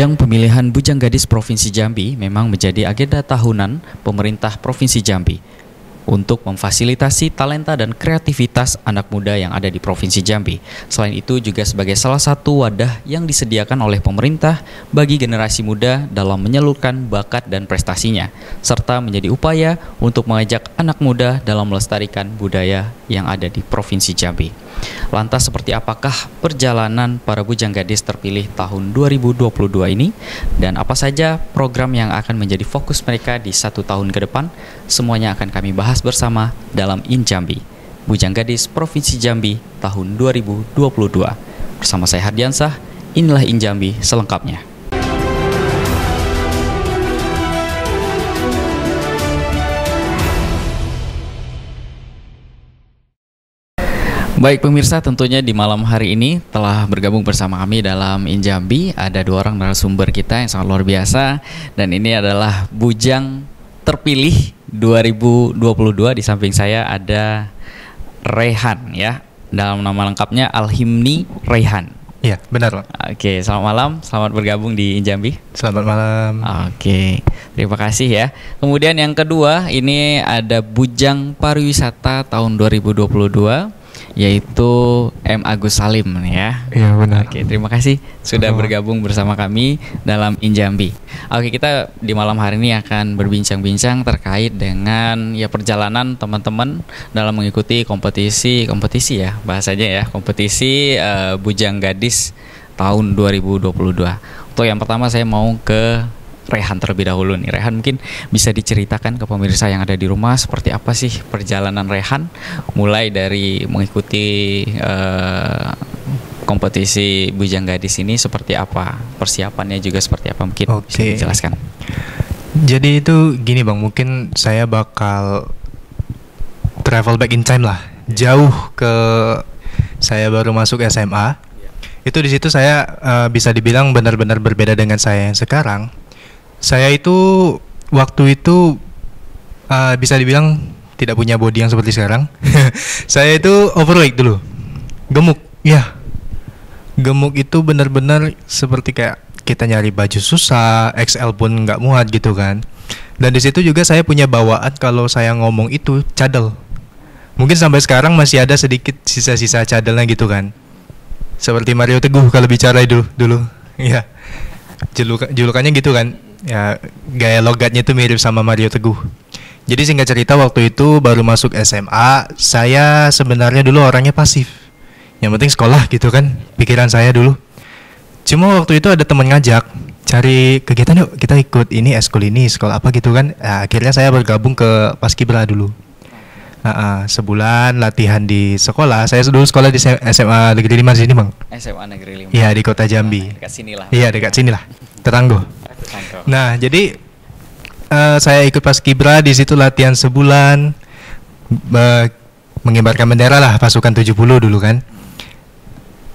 Ajang pemilihan Bujang Gadis Provinsi Jambi memang menjadi agenda tahunan pemerintah Provinsi Jambi untuk memfasilitasi talenta dan kreativitas anak muda yang ada di Provinsi Jambi. Selain itu juga sebagai salah satu wadah yang disediakan oleh pemerintah bagi generasi muda dalam menyalurkan bakat dan prestasinya, serta menjadi upaya untuk mengajak anak muda dalam melestarikan budaya yang ada di Provinsi Jambi. Lantas seperti apakah perjalanan para bujang gadis terpilih tahun 2022 ini dan apa saja program yang akan menjadi fokus mereka di satu tahun ke depan? Semuanya akan kami bahas bersama dalam Injambi, Bujang Gadis Provinsi Jambi tahun 2022. Bersama saya Hardiansah, inilah Injambi selengkapnya. Baik pemirsa, tentunya di malam hari ini telah bergabung bersama kami dalam Injambi ada dua orang narasumber kita yang sangat luar biasa dan ini adalah bujang terpilih 2022 di samping saya ada Rehan ya. Dalam nama lengkapnya Alhimni Rehan. Iya, benar. Oke, selamat malam. Selamat bergabung di Injambi. Selamat malam. Oke, terima kasih ya. Kemudian yang kedua, ini ada Bujang Pariwisata tahun 2022 yaitu M Agus Salim ya. Iya benar. Oke, terima kasih sudah Sama. bergabung bersama kami dalam Injambi. Oke, kita di malam hari ini akan berbincang-bincang terkait dengan ya perjalanan teman-teman dalam mengikuti kompetisi kompetisi ya, bahasanya ya, kompetisi uh, Bujang Gadis tahun 2022. Untuk yang pertama saya mau ke Rehan terlebih dahulu nih. Rehan mungkin bisa diceritakan ke pemirsa yang ada di rumah seperti apa sih perjalanan Rehan mulai dari mengikuti uh, kompetisi Bujang Gadis ini seperti apa? Persiapannya juga seperti apa mungkin okay. bisa dijelaskan. Jadi itu gini Bang, mungkin saya bakal travel back in time lah. Jauh ke saya baru masuk SMA. Iya. Itu di situ saya uh, bisa dibilang benar-benar berbeda dengan saya yang sekarang. Saya itu waktu itu uh, bisa dibilang tidak punya body yang seperti sekarang. saya itu overweight dulu. Gemuk, ya. Gemuk itu benar-benar seperti kayak kita nyari baju susah, XL pun nggak muat gitu kan. Dan di situ juga saya punya bawaan kalau saya ngomong itu cadel. Mungkin sampai sekarang masih ada sedikit sisa-sisa cadelnya gitu kan. Seperti Mario Teguh kalau bicara itu dulu. Iya. Juluk julukannya gitu kan ya gaya logatnya itu mirip sama Mario Teguh. Jadi singkat cerita waktu itu baru masuk SMA, saya sebenarnya dulu orangnya pasif. Yang penting sekolah gitu kan, pikiran saya dulu. Cuma waktu itu ada teman ngajak cari kegiatan yuk kita ikut ini eskul ini sekolah apa gitu kan. Nah, akhirnya saya bergabung ke paskibra dulu. Nah, uh, sebulan latihan di sekolah. Saya dulu sekolah di SMA Negeri 5 sini, Bang. SMA Negeri 5. Iya, di Kota Jambi. Nah, dekat sinilah. Iya, dekat sinilah. Nah, jadi uh, saya ikut pas Kibra di situ latihan sebulan uh, mengibarkan bendera lah pasukan 70 dulu kan.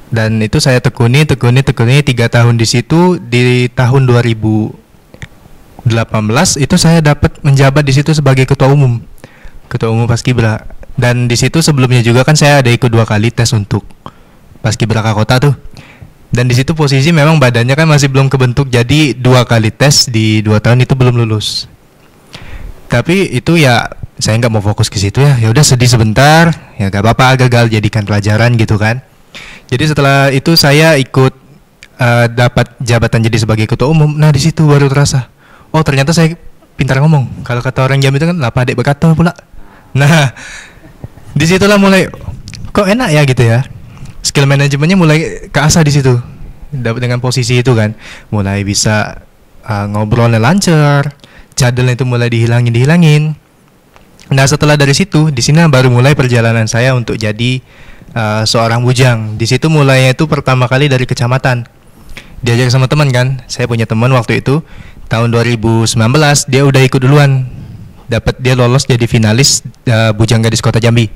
Dan itu saya tekuni, tekuni, tekuni tiga tahun di situ di tahun 2018 itu saya dapat menjabat di situ sebagai ketua umum. Ketua umum pas Kibra Dan di situ sebelumnya juga kan saya ada ikut dua kali tes untuk pas Kibra Kota tuh dan di situ posisi memang badannya kan masih belum kebentuk jadi dua kali tes di dua tahun itu belum lulus tapi itu ya saya nggak mau fokus ke situ ya ya udah sedih sebentar ya nggak apa-apa gagal jadikan pelajaran gitu kan jadi setelah itu saya ikut uh, dapat jabatan jadi sebagai ketua umum nah di situ baru terasa oh ternyata saya pintar ngomong kalau kata orang jam itu kan lapa adik berkata pula nah disitulah mulai kok enak ya gitu ya skill manajemennya mulai keasah di situ dapat dengan posisi itu kan mulai bisa uh, ngobrolnya lancar cadelnya itu mulai dihilangin dihilangin nah setelah dari situ di sini baru mulai perjalanan saya untuk jadi uh, seorang bujang di situ mulainya itu pertama kali dari kecamatan diajak sama teman kan saya punya teman waktu itu tahun 2019 dia udah ikut duluan dapat dia lolos jadi finalis uh, bujang gadis kota Jambi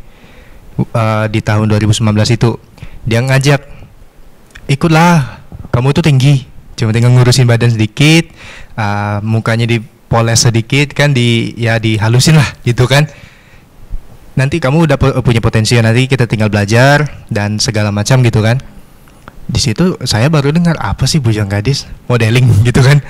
uh, di tahun 2019 itu dia ngajak ikutlah kamu tuh tinggi cuma tinggal ngurusin badan sedikit uh, mukanya dipoles sedikit kan di ya dihalusin lah gitu kan nanti kamu udah pu punya potensi nanti kita tinggal belajar dan segala macam gitu kan di situ saya baru dengar apa sih bujang gadis modeling gitu kan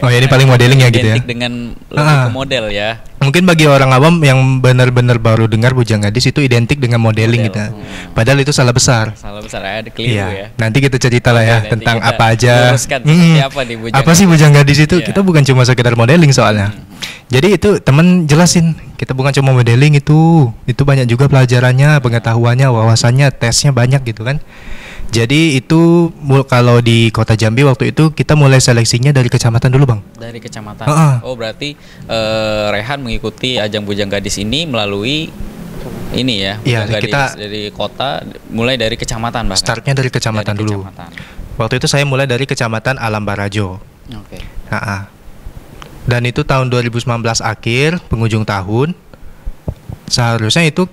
Yeah. Oh, ya, ini paling modeling ya gitu ya. dengan lebih ah, ah. ke model ya. Mungkin bagi orang awam yang benar-benar baru dengar Bujang Gadis itu identik dengan modeling model. gitu. Ya. Hmm. Padahal itu salah besar. Salah besar ada keliru yeah. ya. Nanti kita cerita lah ya Nanti tentang apa aja. Hmm, apa, nih Bujang apa sih Bujang Gadis itu? Yeah. Kita bukan cuma sekedar modeling soalnya. Hmm. Jadi itu temen jelasin kita bukan cuma modeling itu, itu banyak juga pelajarannya, pengetahuannya, wawasannya, tesnya banyak gitu kan. Jadi itu kalau di Kota Jambi waktu itu kita mulai seleksinya dari kecamatan dulu, Bang. Dari kecamatan. Uh-uh. Oh, berarti uh, Rehan mengikuti ajang Bujang Gadis ini melalui ini ya, Iya kita dari kota mulai dari kecamatan, Bang. Startnya dari kecamatan dari dulu. Kecamatan. Waktu itu saya mulai dari kecamatan Alam Barajo. Oke. Okay. Uh-uh. Dan itu tahun 2019 akhir, penghujung tahun. Seharusnya itu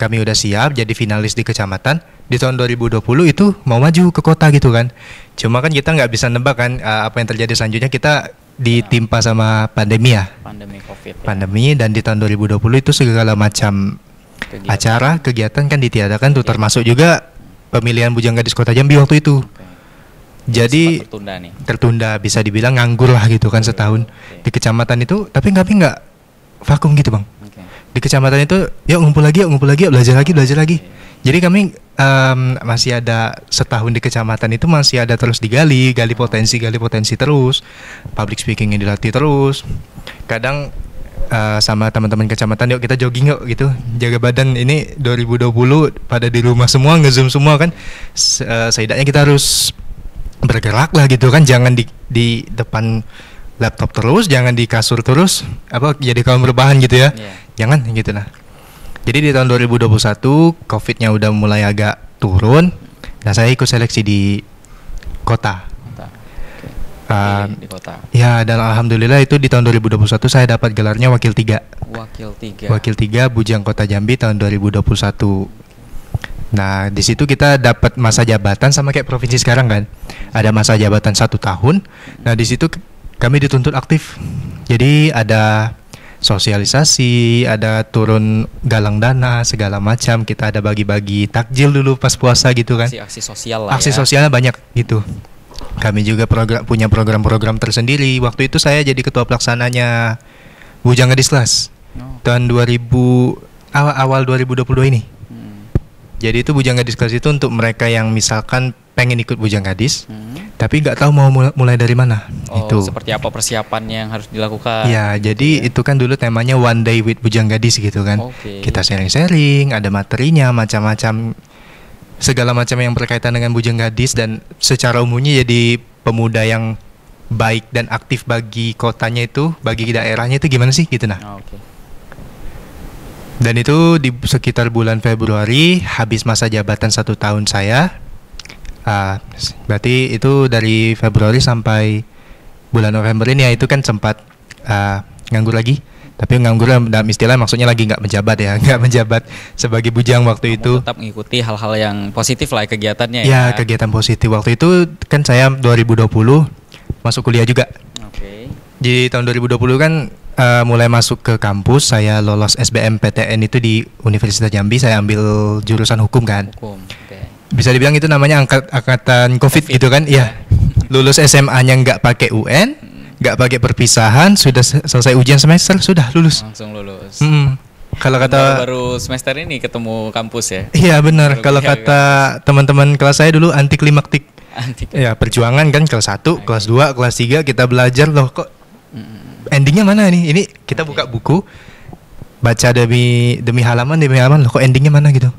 kami udah siap jadi finalis di kecamatan di tahun 2020 itu mau maju ke kota gitu kan. Cuma kan kita nggak bisa nebak kan uh, apa yang terjadi selanjutnya kita ditimpa sama pandemi ya. Pandemi Covid. Ya. Pandemi dan di tahun 2020 itu segala macam kegiatan. acara, kegiatan kan ditiadakan tuh termasuk juga pemilihan Bujang Gadis Kota Jambi waktu itu. Oke. Jadi tertunda, nih. tertunda bisa dibilang nganggur lah gitu kan Oke. setahun Oke. di kecamatan itu tapi nggak nggak vakum gitu bang Oke. di kecamatan itu yuk ngumpul lagi yuk ngumpul lagi yuk belajar lagi belajar lagi Oke. Jadi kami um, masih ada setahun di kecamatan itu masih ada terus digali, gali potensi, gali potensi terus. Public speaking yang dilatih terus. Kadang uh, sama teman-teman kecamatan yuk kita jogging yuk gitu jaga badan ini 2020 pada di rumah semua ngezoom semua kan Se uh, seidaknya kita harus bergerak lah gitu kan jangan di di depan laptop terus jangan di kasur terus apa jadi kalau berbahan gitu ya yeah. jangan gitu nah jadi di tahun 2021 COVID-nya udah mulai agak turun. Nah saya ikut seleksi di kota. kota. Uh, di kota. Ya dan alhamdulillah itu di tahun 2021 saya dapat gelarnya wakil tiga. Wakil tiga. Wakil tiga Bujang Kota Jambi tahun 2021. Nah di situ kita dapat masa jabatan sama kayak provinsi sekarang kan. Ada masa jabatan satu tahun. Nah di situ kami dituntut aktif. Jadi ada sosialisasi, ada turun galang dana segala macam. Kita ada bagi-bagi takjil dulu pas puasa gitu kan. Aksi, aksi sosial lah. Aksi ya. sosialnya banyak gitu. Kami juga program punya program-program tersendiri. Waktu itu saya jadi ketua pelaksananya Bujang Dislas no. Oh. tahun 2000 awal, awal 2022 ini. Hmm. Jadi itu Bujang Dislas itu untuk mereka yang misalkan pengen ikut Bujang Gadis, hmm. tapi nggak tahu mau mulai dari mana. Oh, itu. Seperti apa persiapan yang harus dilakukan? Ya, jadi ya. itu kan dulu temanya One Day with Bujang Gadis gitu kan. Okay. Kita sharing-sharing, ada materinya macam-macam, segala macam yang berkaitan dengan Bujang Gadis dan secara umumnya jadi pemuda yang baik dan aktif bagi kotanya itu, bagi daerahnya itu gimana sih gitu nah. okay. Dan itu di sekitar bulan Februari habis masa jabatan satu tahun saya berarti itu dari Februari sampai bulan November ini ya itu kan sempat uh, nganggur lagi. Tapi nganggur dalam istilah maksudnya lagi nggak menjabat ya, nggak menjabat sebagai bujang waktu Kamu itu. Tetap mengikuti hal-hal yang positif lah ya, kegiatannya ya. Ya kegiatan positif waktu itu kan saya 2020 masuk kuliah juga. Oke. Di tahun 2020 kan uh, mulai masuk ke kampus, saya lolos SBM PTN itu di Universitas Jambi, saya ambil jurusan hukum kan. Hukum bisa dibilang itu namanya angkat angkatan COVID, gitu kan? Iya. Lulus SMA-nya nggak pakai UN, nggak pakai perpisahan, sudah selesai ujian semester, sudah lulus. Langsung lulus. Hmm. Kalau kata baru, semester ini ketemu kampus ya. Iya benar. Kalau kata teman-teman kelas saya dulu anti klimaktik. Ya perjuangan kan kelas 1, okay. kelas 2, kelas 3 kita belajar loh kok endingnya mana nih? Ini kita iya. buka buku baca demi demi halaman demi halaman loh kok endingnya mana gitu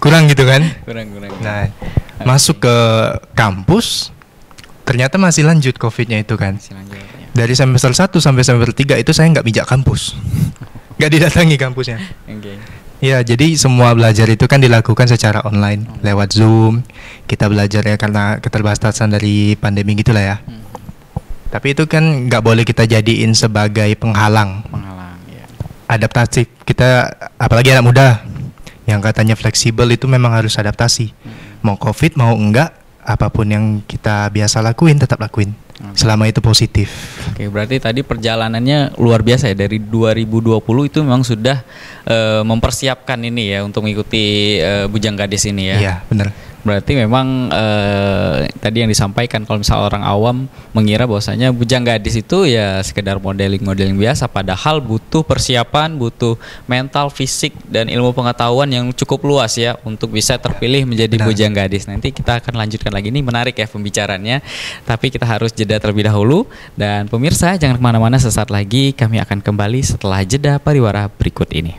kurang gitu kan kurang, kurang kurang nah masuk ke kampus ternyata masih lanjut covidnya itu kan masih lanjut, ya. dari semester 1 sampai semester 3 itu saya nggak bijak kampus nggak didatangi kampusnya okay. Ya, jadi semua belajar itu kan dilakukan secara online oh. lewat Zoom. Kita belajar ya karena keterbatasan dari pandemi gitulah ya. Hmm. Tapi itu kan nggak boleh kita jadiin sebagai penghalang. Penghalang, ya. Adaptasi kita apalagi anak muda yang katanya fleksibel itu memang harus adaptasi mau covid mau enggak apapun yang kita biasa lakuin tetap lakuin okay. selama itu positif oke berarti tadi perjalanannya luar biasa ya dari 2020 itu memang sudah uh, mempersiapkan ini ya untuk mengikuti uh, bujang gadis ini ya iya benar Berarti memang eh, tadi yang disampaikan kalau misal orang awam mengira bahwasanya bujang gadis itu ya sekedar modeling-modeling biasa padahal butuh persiapan, butuh mental, fisik dan ilmu pengetahuan yang cukup luas ya untuk bisa terpilih menjadi Benar. bujang gadis. Nanti kita akan lanjutkan lagi ini menarik ya pembicaranya. Tapi kita harus jeda terlebih dahulu dan pemirsa jangan kemana-mana sesaat lagi kami akan kembali setelah jeda pariwara berikut ini.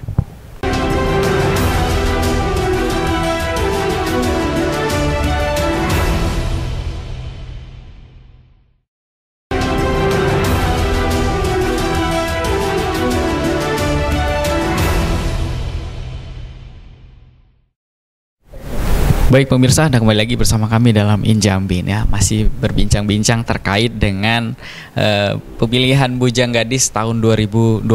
Baik pemirsa, Anda kembali lagi bersama kami dalam Injambin ya. Masih berbincang-bincang terkait dengan uh, pemilihan Bujang Gadis tahun 2022.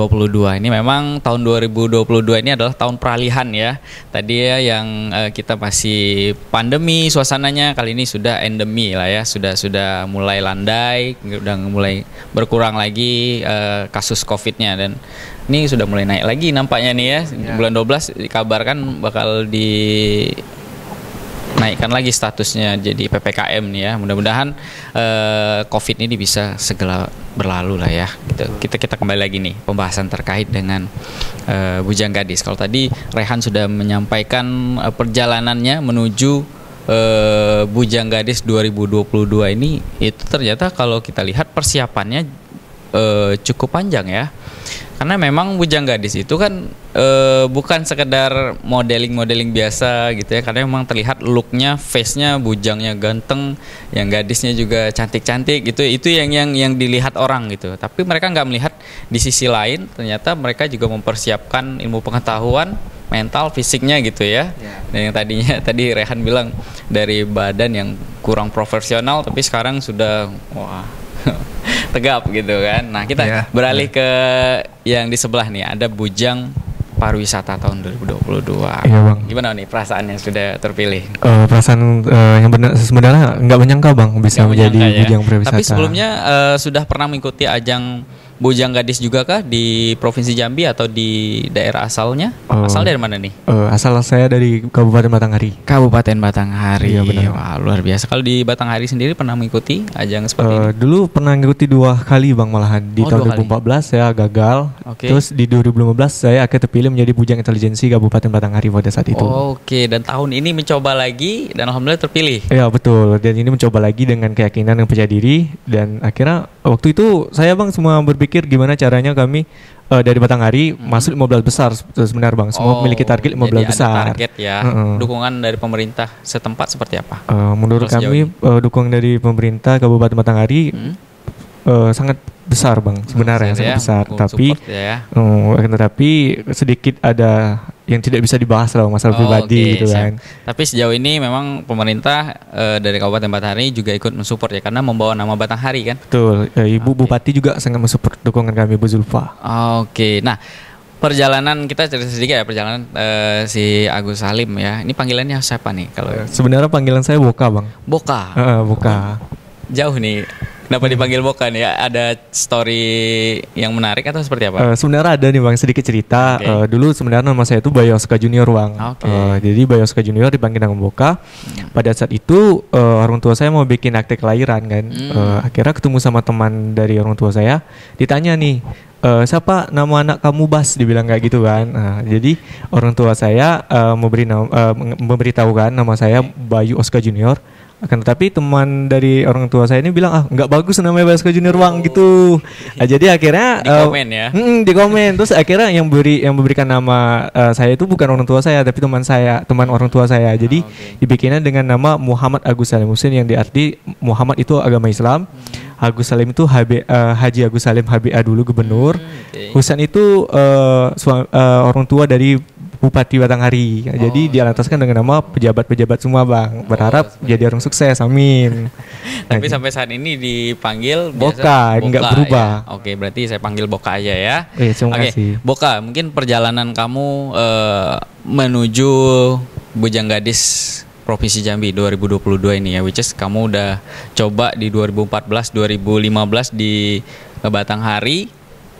Ini memang tahun 2022 ini adalah tahun peralihan ya. Tadi ya yang uh, kita masih pandemi suasananya, kali ini sudah endemi lah ya. Sudah sudah mulai landai, sudah mulai berkurang lagi uh, kasus Covid-nya dan ini sudah mulai naik lagi nampaknya nih ya. ya. Bulan 12 dikabarkan bakal di naikkan lagi statusnya jadi ppkm nih ya mudah-mudahan uh, covid ini bisa segera berlalu lah ya gitu. kita kita kembali lagi nih pembahasan terkait dengan uh, bujang gadis kalau tadi Rehan sudah menyampaikan uh, perjalanannya menuju Uh, Bujang Gadis 2022 ini itu ternyata kalau kita lihat persiapannya uh, cukup panjang ya karena memang Bujang Gadis itu kan e, bukan sekedar modeling-modeling biasa gitu ya karena memang terlihat looknya face-nya bujangnya ganteng yang gadisnya juga cantik-cantik gitu itu yang yang yang dilihat orang gitu tapi mereka nggak melihat di sisi lain ternyata mereka juga mempersiapkan ilmu pengetahuan mental fisiknya gitu ya. ya. Dan yang tadinya tadi Rehan bilang dari badan yang kurang profesional tapi sekarang sudah wah tegap gitu kan. Nah, kita yeah. beralih iya. ke yang di sebelah nih, ada Bujang pariwisata tahun 2022. Iya bang. Gimana nih perasaan yang sudah terpilih? Uh, perasaan uh, yang benar sebenarnya nggak menyangka bang bisa menjadi ya. bujang pariwisata. Tapi sebelumnya uh, sudah pernah mengikuti ajang Bujang Gadis juga kah di Provinsi Jambi atau di daerah asalnya? Uh, Asal dari mana nih? Uh, asal saya dari Kabupaten Batanghari. Kabupaten Batanghari. ya benar. Wah, luar biasa. Kalau di Batanghari sendiri pernah mengikuti ajang seperti uh, ini? Dulu pernah mengikuti dua kali Bang malahan. Di oh, tahun 2014 kali. saya gagal. Okay. Terus di 2015 saya akhirnya terpilih menjadi Bujang Intelijensi Kabupaten Batanghari pada saat itu. Oh, Oke, okay. dan tahun ini mencoba lagi dan alhamdulillah terpilih. Ya betul. Dan ini mencoba lagi dengan keyakinan yang percaya diri dan akhirnya waktu itu saya Bang semua berpikir berpikir gimana caranya kami uh, dari Batanghari hmm. masuk 15 besar sebenarnya Bang. Semua oh, memiliki target 15 jadi besar. target ya. Uh -uh. Dukungan dari pemerintah setempat seperti apa? Uh, menurut Terus kami uh, dukungan dari pemerintah Kabupaten Batanghari hmm? uh, sangat besar Bang sebenarnya hmm, sangat ya. besar. Tapi ya. uh, tetapi sedikit ada yang tidak bisa dibahas loh masalah oh, pribadi okay, gitu kan. Siap. Tapi sejauh ini memang pemerintah e, dari Kabupaten Batanghari juga ikut mensupport ya karena membawa nama Batanghari kan. Betul. E, Ibu okay. Bupati juga sangat mensupport dukungan kami Bu Zulfa. Oke. Okay. Nah, perjalanan kita cerita sedikit ya perjalanan e, si Agus Salim ya. Ini panggilannya siapa nih kalau sebenarnya panggilan saya Boka, Bang. Boka. E, Boka. Oh jauh nih. Kenapa dipanggil Bokan ya? Ada story yang menarik atau seperti apa? Uh, sebenarnya ada nih Bang sedikit cerita. Okay. Uh, eh, dulu sebenarnya nama saya itu Bayoska Junior Bang. Okay. Uh, eh, jadi Bayoska Junior dipanggil nama Boka. Hmm. Pada saat itu uh, orang tua saya mau bikin akte kelahiran kan. Hmm. Uh, akhirnya ketemu sama teman dari orang tua saya. Ditanya nih, uh, siapa nama anak kamu Bas dibilang kayak gitu kan nah, jadi orang tua saya uh, memberi nama, uh, memberitahukan nama saya Bayu Oscar Junior akan tetapi teman dari orang tua saya ini bilang ah nggak bagus namanya Vasco Junior Wang oh. gitu. Nah, jadi akhirnya di komen uh, ya. Eh, mm, di komen terus akhirnya yang beri yang memberikan nama uh, saya itu bukan orang tua saya tapi teman saya, teman orang tua saya. Ah, jadi oh, okay. dibikinnya dengan nama Muhammad Agus Salim Husin yang diarti Muhammad itu agama Islam. Hmm. Agus Salim itu HB, uh, eh, Haji Agus Salim HBA dulu gubernur. Hmm, okay. Husan itu uh, uh, orang tua dari Bupati Batanghari. Oh. Jadi diataskan dengan nama pejabat-pejabat semua bang. Oh, Berharap oh, jadi orang sukses, amin. Tapi nah, sampai saat ini dipanggil Boka, biasa, Boka berubah. Ya. Oke, berarti saya panggil Boka aja ya. Oh, iya, terima Oke, kasih. Boka, mungkin perjalanan kamu uh, menuju Bujang Gadis Provinsi Jambi 2022 ini ya which is kamu udah coba di 2014 2015 di Batanghari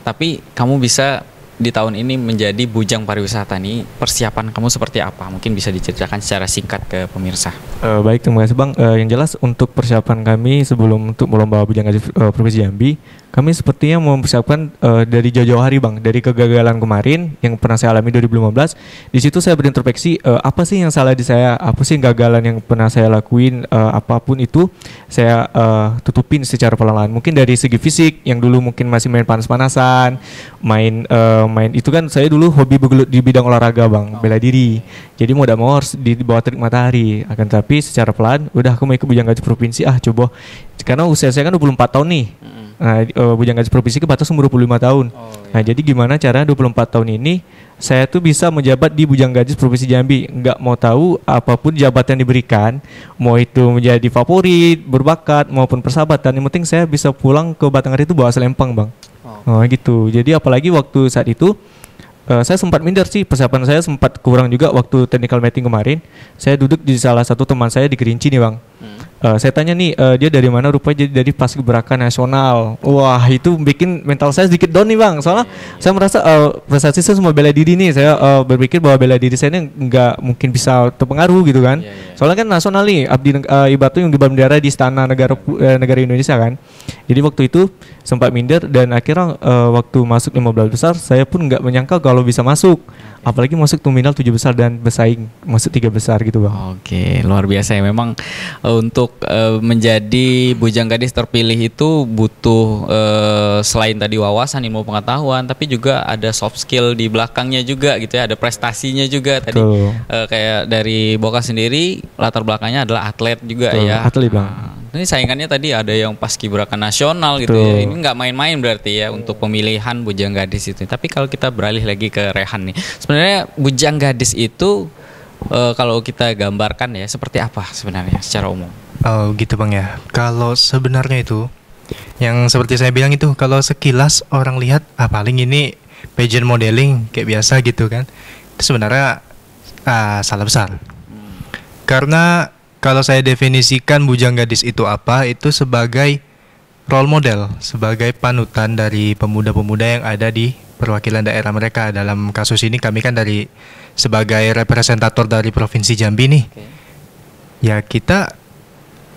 tapi kamu bisa di tahun ini menjadi bujang pariwisata nih persiapan kamu seperti apa mungkin bisa diceritakan secara singkat ke pemirsa uh, baik terima kasih bang uh, yang jelas untuk persiapan kami sebelum untuk melomba bujang gaji uh, provinsi Jambi kami sepertinya mempersiapkan uh, dari jauh-jauh hari bang, dari kegagalan kemarin yang pernah saya alami 2015. Di situ saya berintrospeksi uh, apa sih yang salah di saya, apa sih gagalan yang pernah saya lakuin, uh, apapun itu saya uh, tutupin secara perlahan. Mungkin dari segi fisik yang dulu mungkin masih main panas-panasan, main uh, main itu kan saya dulu hobi bergelut di bidang olahraga bang, oh. bela diri. Jadi mau tidak mau harus di bawah terik matahari. Akan tapi secara pelan, udah aku mau ikut bujang gaji provinsi ah coba. Karena usia saya kan 24 tahun nih. -hmm Nah, uh, bujang gaji provinsi ke batas umur 25 tahun. Oh, iya. Nah, jadi gimana cara 24 tahun ini saya tuh bisa menjabat di bujang gadis provinsi Jambi? Nggak mau tahu apapun jabatan yang diberikan, mau itu menjadi favorit, berbakat maupun persahabatan. Yang penting saya bisa pulang ke Batanghari itu bawa selempang, Bang. Oh. oh, gitu. Jadi apalagi waktu saat itu Uh, saya sempat minder sih persiapan saya sempat kurang juga waktu technical meeting kemarin. Saya duduk di salah satu teman saya di Kerinci nih bang. Uh, saya tanya nih uh, dia dari mana rupanya jadi dari keberakan nasional. Wah, itu bikin mental saya sedikit down nih, Bang. Soalnya saya merasa uh, prestasi saya semua bela diri nih. Saya uh, berpikir bahwa bela diri saya ini nggak mungkin bisa terpengaruh gitu kan. Iya, iya. Soalnya kan nasional nih abdi uh, ibatu yang di bendera di istana negara uh, negara Indonesia kan. Jadi waktu itu sempat minder dan akhirnya uh, waktu masuk 15 besar saya pun nggak menyangka kalau bisa masuk. Apalagi masuk nominal 7 besar dan bersaing masuk tiga besar gitu, Bang. Oke, luar biasa ya memang uh, untuk untuk uh, menjadi bujang gadis terpilih itu butuh uh, selain tadi wawasan ilmu pengetahuan tapi juga ada soft skill di belakangnya juga gitu ya ada prestasinya juga tadi uh, kayak dari Boka sendiri latar belakangnya adalah atlet juga Betul. ya atlet bang nah, ini saingannya tadi ada yang pas paskibraka nasional gitu ya. Ini nggak main-main berarti ya untuk pemilihan bujang gadis itu. Tapi kalau kita beralih lagi ke Rehan nih. Sebenarnya bujang gadis itu uh, kalau kita gambarkan ya seperti apa sebenarnya secara umum? Oh gitu bang ya. Kalau sebenarnya itu yang seperti saya bilang itu kalau sekilas orang lihat ah paling ini pageant modeling kayak biasa gitu kan itu sebenarnya ah, salah besar hmm. karena kalau saya definisikan bujang gadis itu apa itu sebagai role model sebagai panutan dari pemuda-pemuda yang ada di perwakilan daerah mereka dalam kasus ini kami kan dari sebagai representator dari provinsi Jambi nih okay. ya kita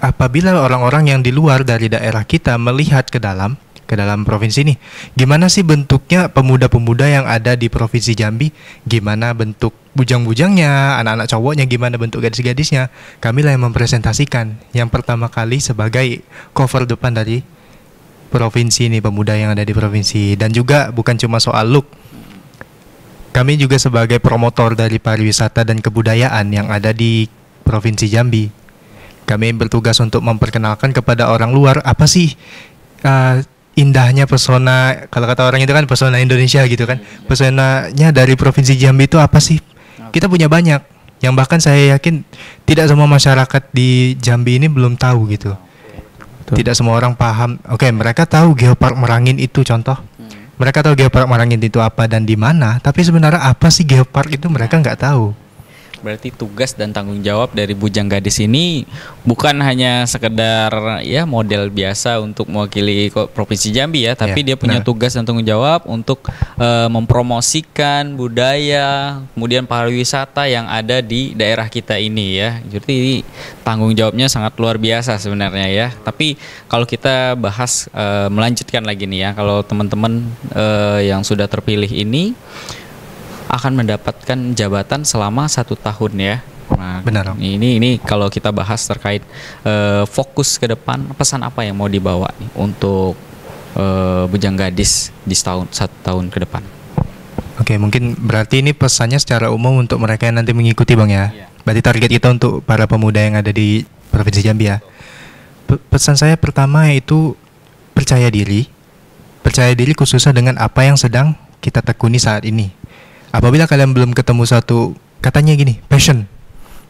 apabila orang-orang yang di luar dari daerah kita melihat ke dalam ke dalam provinsi ini gimana sih bentuknya pemuda-pemuda yang ada di provinsi Jambi gimana bentuk bujang-bujangnya anak-anak cowoknya gimana bentuk gadis-gadisnya kami lah yang mempresentasikan yang pertama kali sebagai cover depan dari provinsi ini pemuda yang ada di provinsi dan juga bukan cuma soal look kami juga sebagai promotor dari pariwisata dan kebudayaan yang ada di Provinsi Jambi. Kami bertugas untuk memperkenalkan kepada orang luar apa sih uh, indahnya pesona kalau kata orang itu kan pesona Indonesia gitu kan. Iya. Pesonanya dari Provinsi Jambi itu apa sih? Kita punya banyak yang bahkan saya yakin tidak semua masyarakat di Jambi ini belum tahu gitu. Tidak semua orang paham. Oke, okay, mereka tahu Geopark Merangin itu contoh. Mereka tahu geopark marangin itu apa dan di mana, tapi sebenarnya apa sih geopark itu mereka nggak tahu. Berarti tugas dan tanggung jawab dari Bujang Gadis ini bukan hanya sekedar ya model biasa untuk mewakili Provinsi Jambi ya, tapi ya, dia punya benar. tugas dan tanggung jawab untuk uh, mempromosikan budaya, kemudian pariwisata yang ada di daerah kita ini ya. Jadi tanggung jawabnya sangat luar biasa sebenarnya ya. Tapi kalau kita bahas uh, melanjutkan lagi nih ya, kalau teman-teman uh, yang sudah terpilih ini akan mendapatkan jabatan selama satu tahun ya. Nah, Benar. Ini ini kalau kita bahas terkait uh, fokus ke depan, pesan apa yang mau dibawa nih untuk uh, bujang gadis di setahun satu tahun ke depan? Oke, mungkin berarti ini pesannya secara umum untuk mereka yang nanti mengikuti bang ya. Iya. Berarti target kita untuk para pemuda yang ada di provinsi Jambi ya. P pesan saya pertama yaitu percaya diri, percaya diri khususnya dengan apa yang sedang kita tekuni saat ini apabila kalian belum ketemu satu katanya gini passion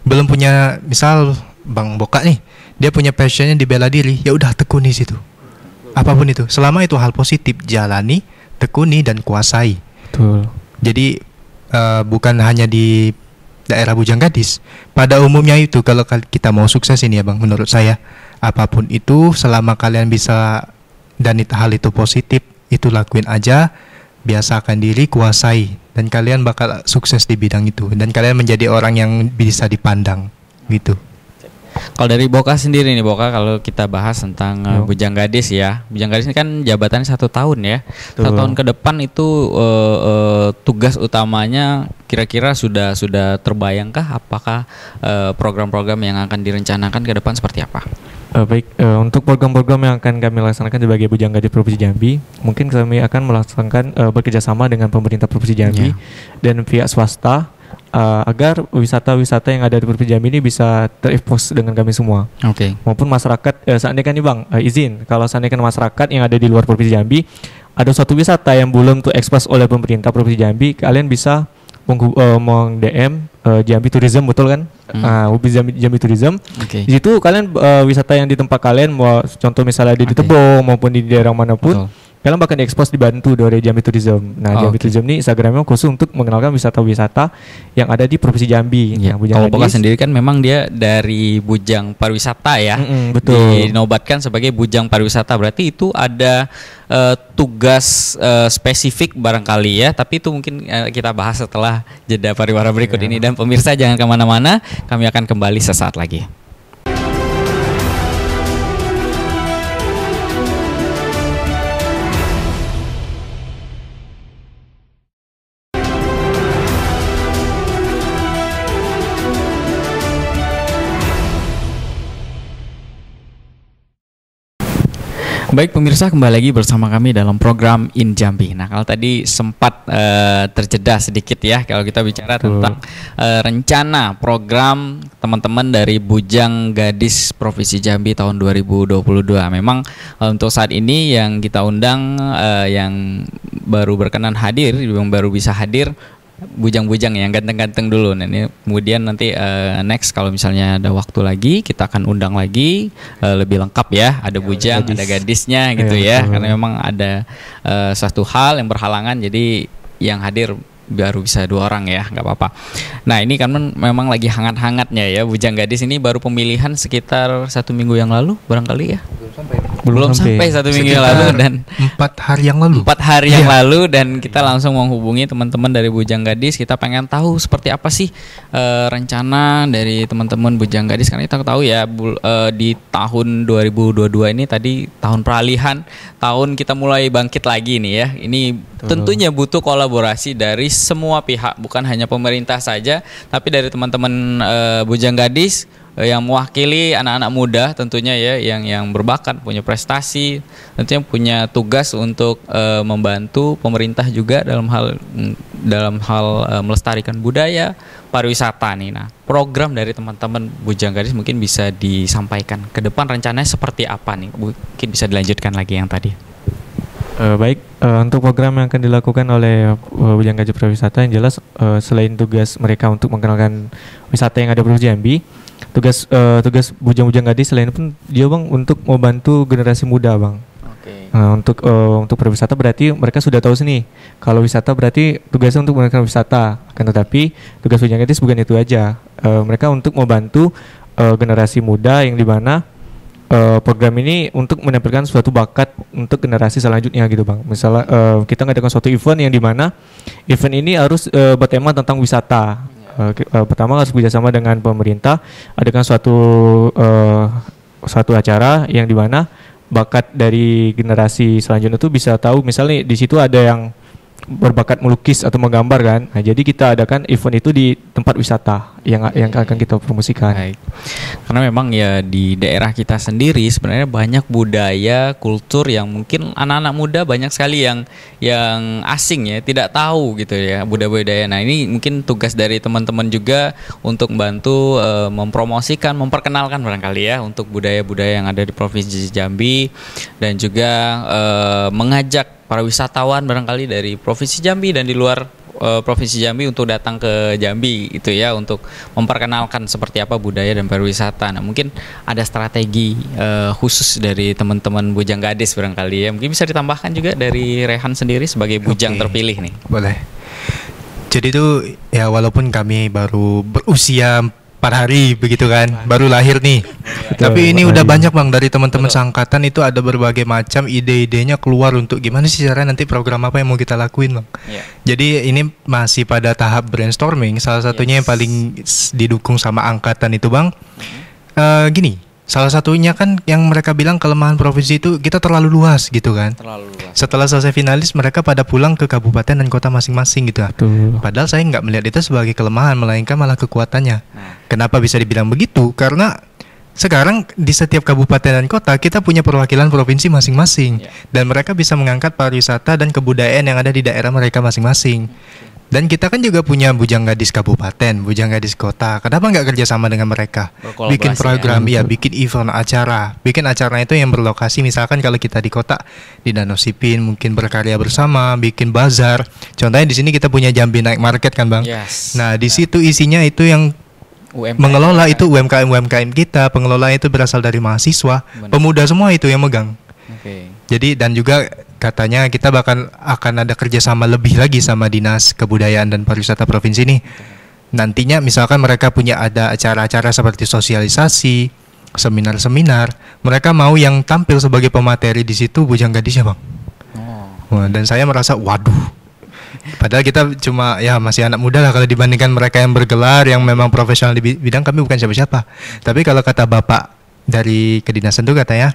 belum punya misal bang Boka nih dia punya passionnya di bela diri ya udah tekuni situ apapun itu selama itu hal positif jalani tekuni dan kuasai Betul. jadi uh, bukan hanya di daerah Bujang Gadis pada umumnya itu kalau kita mau sukses ini ya bang menurut saya apapun itu selama kalian bisa dan itu hal itu positif itu lakuin aja biasakan diri kuasai dan kalian bakal sukses di bidang itu dan kalian menjadi orang yang bisa dipandang gitu. Kalau dari Boka sendiri nih Boka kalau kita bahas tentang uh, Bujang Gadis ya Bujang Gadis ini kan jabatannya satu tahun ya Tuh. Satu tahun ke depan itu uh, uh, tugas utamanya kira-kira sudah sudah terbayangkah apakah uh, program-program uh, program -program yang akan direncanakan ke depan seperti apa? Uh, baik, uh, untuk program-program yang akan kami laksanakan sebagai Bujang di Provinsi Jambi, mungkin kami akan melaksanakan uh, bekerjasama dengan pemerintah Provinsi Jambi yeah. dan pihak swasta uh, agar wisata-wisata yang ada di Provinsi Jambi ini bisa terekspos dengan kami semua. Oke. Okay. Maupun masyarakat, uh, seandainya kan nih Bang, uh, izin, kalau saat ini kan masyarakat yang ada di luar Provinsi Jambi, ada suatu wisata yang belum terekspos oleh pemerintah Provinsi Jambi, kalian bisa menggu, uh, meng DM uh, eh, Jambi Tourism betul kan? Hmm. Uh, ah, Ubi Jambi, Jambi Tourism. Okay. Di situ kalian uh, wisata yang di tempat kalian mau contoh misalnya di okay. Tebo maupun di daerah manapun betul Kalian bahkan diekspos dibantu dari Jambi Tourism. Nah, oh, Jambi okay. Tourism ini Instagramnya khusus untuk mengenalkan wisata-wisata yang ada di Provinsi Jambi. Yeah. Nah, Kalau sendiri kan memang dia dari Bujang Pariwisata ya. Mm -hmm, betul. Dinobatkan sebagai Bujang Pariwisata. Berarti itu ada uh, tugas uh, spesifik barangkali ya. Tapi itu mungkin uh, kita bahas setelah jeda pariwara berikut yeah. ini. Dan pemirsa jangan kemana-mana. Kami akan kembali sesaat lagi. Baik pemirsa kembali lagi bersama kami dalam program In Jambi. Nah kalau tadi sempat uh, terjeda sedikit ya kalau kita bicara Betul. tentang uh, rencana program teman-teman dari Bujang Gadis Provinsi Jambi tahun 2022. Memang uh, untuk saat ini yang kita undang uh, yang baru berkenan hadir, yang baru bisa hadir bujang-bujang yang ganteng-ganteng dulu. Nah, ini kemudian nanti uh, next kalau misalnya ada waktu lagi kita akan undang lagi uh, lebih lengkap ya. Ada ya, bujang, gadis. ada gadisnya gitu iya, ya, ya. Karena memang ada uh, eh, satu hal yang berhalangan jadi yang hadir baru bisa dua orang ya nggak apa-apa nah ini kan memang lagi hangat-hangatnya ya bujang gadis ini baru pemilihan sekitar satu minggu yang lalu barangkali ya belum sampai belum, sampai, satu minggu yang lalu dan empat hari yang lalu empat hari yang iya. lalu dan kita langsung menghubungi teman-teman dari bujang gadis kita pengen tahu seperti apa sih uh, rencana dari teman-teman bujang gadis karena kita tahu ya dua uh, eh, di tahun 2022 ini tadi tahun peralihan tahun kita mulai bangkit lagi nih ya ini tentunya butuh kolaborasi dari semua pihak, bukan hanya pemerintah saja, tapi dari teman-teman uh, Bujang Gadis uh, yang mewakili anak-anak muda tentunya ya yang yang berbakat, punya prestasi, tentunya punya tugas untuk uh, membantu pemerintah juga dalam hal mm, dalam hal uh, melestarikan budaya, pariwisata nih. Nah, program dari teman-teman Bujang Gadis mungkin bisa disampaikan ke depan rencananya seperti apa nih? Mungkin bisa dilanjutkan lagi yang tadi. Uh, baik, uh, untuk program yang akan dilakukan oleh uh, eh, Bujang Gajah Pariwisata yang jelas uh, selain tugas mereka untuk mengenalkan wisata yang ada di Jambi, tugas uh, tugas bujang-bujang gadis selain pun dia bang untuk membantu generasi muda bang. Okay. Uh, untuk uh, untuk pariwisata berarti mereka sudah tahu sini. Kalau wisata berarti tugasnya untuk mengenalkan wisata. Akan tetapi tugas bujang gadis bukan itu aja. Uh, mereka untuk membantu uh, generasi muda yang di mana uh, program ini untuk menampilkan suatu bakat untuk generasi selanjutnya gitu bang. Misalnya uh, kita ngadakan suatu event yang dimana event ini harus uh, bertema tentang wisata. Uh, uh, pertama harus kerjasama dengan pemerintah adakan suatu uh, suatu acara yang dimana bakat dari generasi selanjutnya itu bisa tahu misalnya di situ ada yang berbakat melukis atau menggambar kan. Nah, jadi kita adakan event itu di tempat wisata yang yang akan kita promosikan. Baik. Karena memang ya di daerah kita sendiri sebenarnya banyak budaya, kultur yang mungkin anak-anak muda banyak sekali yang yang asing ya, tidak tahu gitu ya budaya-budaya. Nah, ini mungkin tugas dari teman-teman juga untuk membantu uh, mempromosikan, memperkenalkan barangkali ya untuk budaya-budaya yang ada di Provinsi Jambi dan juga uh, mengajak para wisatawan barangkali dari Provinsi Jambi dan di luar uh, provinsi Jambi untuk datang ke Jambi itu ya untuk memperkenalkan seperti apa budaya dan pariwisata. Nah, mungkin ada strategi uh, khusus dari teman-teman Bujang Gadis barangkali ya. Mungkin bisa ditambahkan juga dari Rehan sendiri sebagai Bujang Oke. terpilih nih. Boleh. Jadi itu ya walaupun kami baru berusia hari begitu kan baru lahir nih Betul, tapi ini udah banyak bang dari teman-teman sangkatan itu ada berbagai macam ide-idenya keluar untuk gimana sih cara nanti program apa yang mau kita lakuin bang yeah. jadi ini masih pada tahap brainstorming salah satunya yes. yang paling didukung sama angkatan itu bang mm uh, gini Salah satunya kan yang mereka bilang kelemahan provinsi itu kita terlalu luas gitu kan. Terlalu luas. Setelah selesai finalis mereka pada pulang ke kabupaten dan kota masing-masing gitu. Betul. Padahal saya nggak melihat itu sebagai kelemahan melainkan malah kekuatannya. Nah. Kenapa bisa dibilang begitu? Karena sekarang di setiap kabupaten dan kota kita punya perwakilan provinsi masing-masing yeah. dan mereka bisa mengangkat pariwisata dan kebudayaan yang ada di daerah mereka masing-masing. Dan kita kan juga punya bujang gadis kabupaten, bujang gadis kota. Kenapa nggak kerjasama dengan mereka? Bikin ya. program, ya. ya bikin event acara, bikin acara itu yang berlokasi. Misalkan kalau kita di kota, di Danau Sipin, mungkin berkarya bersama, bikin bazar. Contohnya di sini kita punya Jambi naik Market kan bang. Yes. Nah di ya. situ isinya itu yang UMKM mengelola itu UMKM UMKM kita pengelola itu berasal dari mahasiswa Benar. pemuda semua itu yang megang okay. jadi dan juga katanya kita bahkan akan ada kerjasama lebih lagi sama dinas kebudayaan dan pariwisata provinsi ini. nantinya misalkan mereka punya ada acara-acara seperti sosialisasi seminar-seminar mereka mau yang tampil sebagai pemateri di situ bujang gadis ya bang oh. dan saya merasa waduh Padahal kita cuma ya masih anak muda lah kalau dibandingkan mereka yang bergelar yang memang profesional di bidang kami bukan siapa-siapa. Tapi kalau kata Bapak dari kedinasan tuh katanya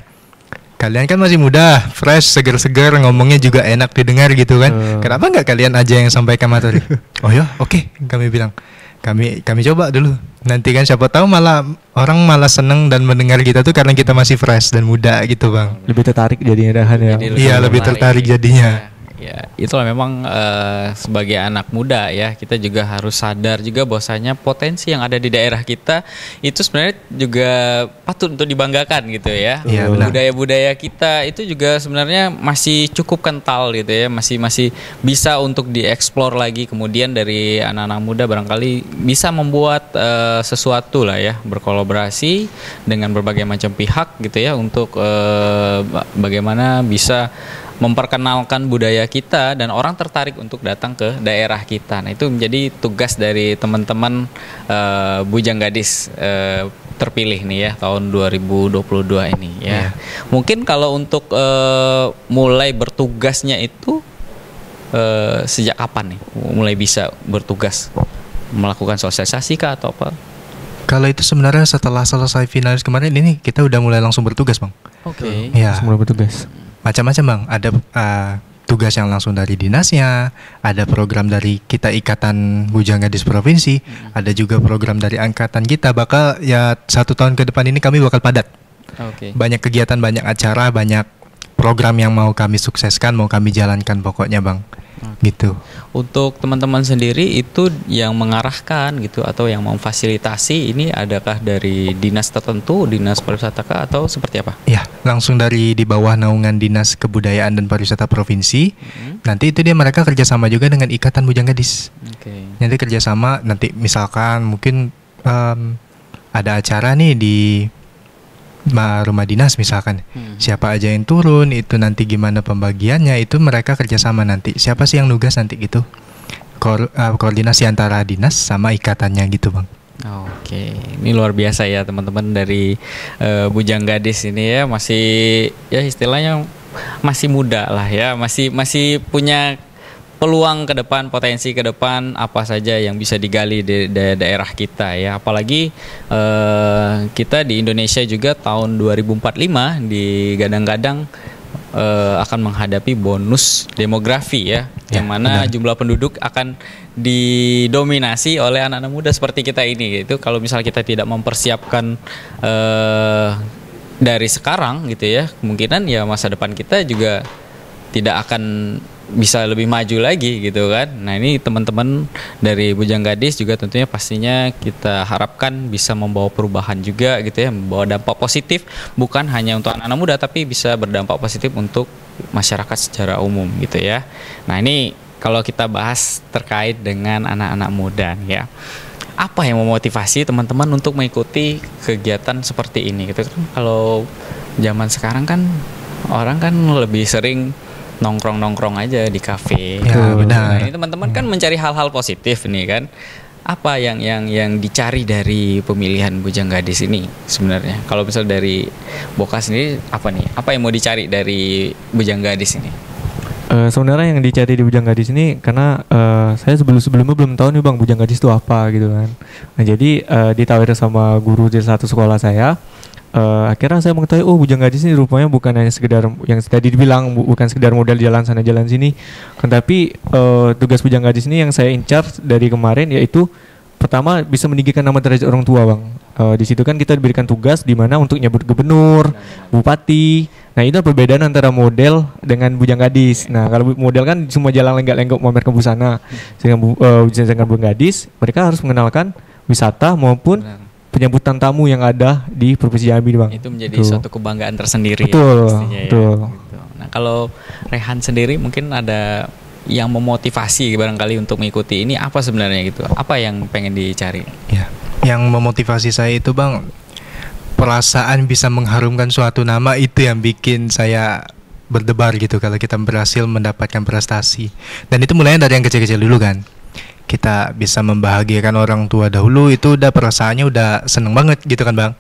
kalian kan masih muda, fresh, seger-seger, ngomongnya juga enak didengar gitu kan. Hmm. Kenapa nggak kalian aja yang sampaikan materi? oh ya, oke, okay, kami bilang. Kami kami coba dulu. Nanti kan siapa tahu malah orang malah seneng dan mendengar kita tuh karena kita masih fresh dan muda gitu, Bang. Lebih tertarik jadinya dahan ya. Iya, lebih, lebih tertarik jadinya. Ya Ya, itulah memang uh, sebagai anak muda ya kita juga harus sadar juga bahwasanya potensi yang ada di daerah kita itu sebenarnya juga patut untuk dibanggakan gitu ya. budaya Budaya-budaya kita itu juga sebenarnya masih cukup kental gitu ya, masih masih bisa untuk dieksplor lagi kemudian dari anak-anak muda barangkali bisa membuat uh, sesuatu lah ya, berkolaborasi dengan berbagai macam pihak gitu ya untuk uh, bagaimana bisa memperkenalkan budaya kita dan orang tertarik untuk datang ke daerah kita. Nah, itu menjadi tugas dari teman-teman uh, Bujang Gadis uh, terpilih nih ya tahun 2022 ini ya. Yeah. Mungkin kalau untuk uh, mulai bertugasnya itu uh, sejak kapan nih mulai bisa bertugas melakukan sosialisasi kah atau apa? Kalau itu sebenarnya setelah selesai finalis kemarin ini kita udah mulai langsung bertugas, Bang. Oke. Okay. Ya. Langsung mulai bertugas macam-macam bang ada uh, tugas yang langsung dari dinasnya ada program dari kita ikatan bujangga di provinsi hmm. ada juga program dari angkatan kita bakal ya satu tahun ke depan ini kami bakal padat okay. banyak kegiatan banyak acara banyak program yang mau kami sukseskan mau kami jalankan pokoknya bang Gitu. Untuk teman-teman sendiri itu yang mengarahkan gitu atau yang memfasilitasi ini adakah dari dinas tertentu, dinas pariwisata kah atau seperti apa? Ya, langsung dari di bawah naungan Dinas Kebudayaan dan Pariwisata Provinsi. Hmm. Nanti itu dia mereka kerjasama juga dengan Ikatan Bujang Gadis. Okay. Nanti kerjasama nanti misalkan mungkin um, ada acara nih di rumah dinas misalkan hmm. siapa aja yang turun itu nanti gimana pembagiannya itu mereka kerjasama nanti siapa sih yang nugas nanti gitu Ko uh, eh, koordinasi antara dinas sama ikatannya gitu bang Oke, ini luar biasa ya teman-teman dari uh, eh, Bujang Gadis ini ya masih ya istilahnya masih muda lah ya masih masih punya peluang ke depan, potensi ke depan apa saja yang bisa digali di, di daerah kita ya. Apalagi uh, kita di Indonesia juga tahun 2045 digadang-gadang uh, eh, akan menghadapi bonus demografi ya, ya yang mana benar. jumlah penduduk akan didominasi oleh anak-anak muda seperti kita ini gitu. Kalau misalnya kita tidak mempersiapkan uh, dari sekarang gitu ya, kemungkinan ya masa depan kita juga tidak akan bisa lebih maju lagi gitu kan. Nah ini teman-teman dari Bujang Gadis juga tentunya pastinya kita harapkan bisa membawa perubahan juga gitu ya, membawa dampak positif bukan hanya untuk anak-anak muda tapi bisa berdampak positif untuk masyarakat secara umum gitu ya. Nah ini kalau kita bahas terkait dengan anak-anak muda ya. Apa yang memotivasi teman-teman untuk mengikuti kegiatan seperti ini gitu kan? Kalau zaman sekarang kan orang kan lebih sering nongkrong-nongkrong aja di kafe. Ya, gitu. benar. Nah, ini teman-teman kan hmm. mencari hal-hal positif nih kan. Apa yang yang yang dicari dari pemilihan Bujang Gadis ini sebenarnya? Kalau misal dari bokas sendiri apa nih? Apa yang mau dicari dari Bujang Gadis ini? Uh, sebenarnya yang dicari di Bujang Gadis ini karena uh, saya sebelum sebelumnya belum tahu nih bang Bujang Gadis itu apa gitu kan. Nah jadi uh, eh, ditawarin sama guru di satu sekolah saya uh, akhirnya saya mengetahui oh Bujang Gadis ini rupanya bukan hanya sekedar yang tadi dibilang bu bukan sekedar modal jalan sana jalan sini, tetapi kan, uh, eh, tugas Bujang Gadis ini yang saya incar dari kemarin yaitu pertama bisa meninggikan nama derajat orang tua bang. Uh, di situ kan kita diberikan tugas di mana untuk nyebut gubernur, bupati. Nah itu perbedaan antara model dengan bujang gadis. Nah kalau model kan semua jalan lenggak-lenggok mamer ke busana, sedangkan bu, uh, bujang gadis mereka harus mengenalkan wisata maupun penyambutan tamu yang ada di Provinsi Jambi, Bang. Itu menjadi Tuh. suatu kebanggaan tersendiri. Betul. Ya, pastinya, ya. betul. Ya, Nah, kalau Rehan sendiri mungkin ada yang memotivasi barangkali untuk mengikuti ini apa sebenarnya gitu? Apa yang pengen dicari? Ya, yang memotivasi saya itu, Bang, perasaan bisa mengharumkan suatu nama itu yang bikin saya berdebar gitu kalau kita berhasil mendapatkan prestasi. Dan itu mulainya dari yang kecil-kecil dulu kan kita bisa membahagiakan orang tua dahulu itu udah perasaannya udah seneng banget gitu kan bang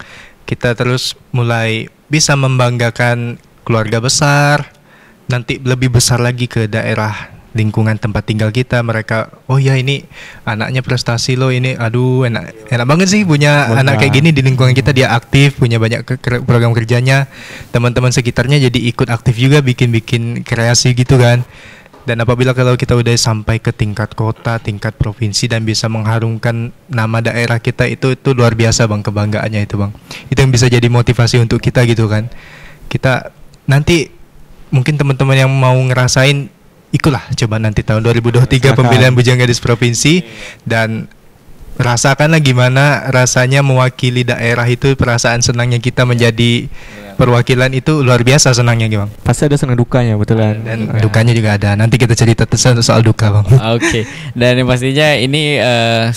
kita terus mulai bisa membanggakan keluarga besar nanti lebih besar lagi ke daerah lingkungan tempat tinggal kita mereka oh ya ini anaknya prestasi loh ini aduh enak enak banget sih punya Bukan. anak kayak gini di lingkungan kita dia aktif punya banyak ke program kerjanya teman-teman sekitarnya jadi ikut aktif juga bikin-bikin kreasi gitu kan dan apabila kalau kita udah sampai ke tingkat kota, tingkat provinsi dan bisa mengharumkan nama daerah kita itu itu luar biasa bang kebanggaannya itu bang. Itu yang bisa jadi motivasi untuk kita gitu kan. Kita nanti mungkin teman-teman yang mau ngerasain ikulah coba nanti tahun 2023 pemilihan bujang gadis provinsi dan rasakanlah gimana rasanya mewakili daerah itu perasaan senangnya kita menjadi perwakilan itu luar biasa senangnya gitu Bang. Pasti ada senang dukanya betul kan Dan ya. dukanya juga ada. Nanti kita cerita soal duka Bang. Oke. Okay. Dan yang pastinya ini uh,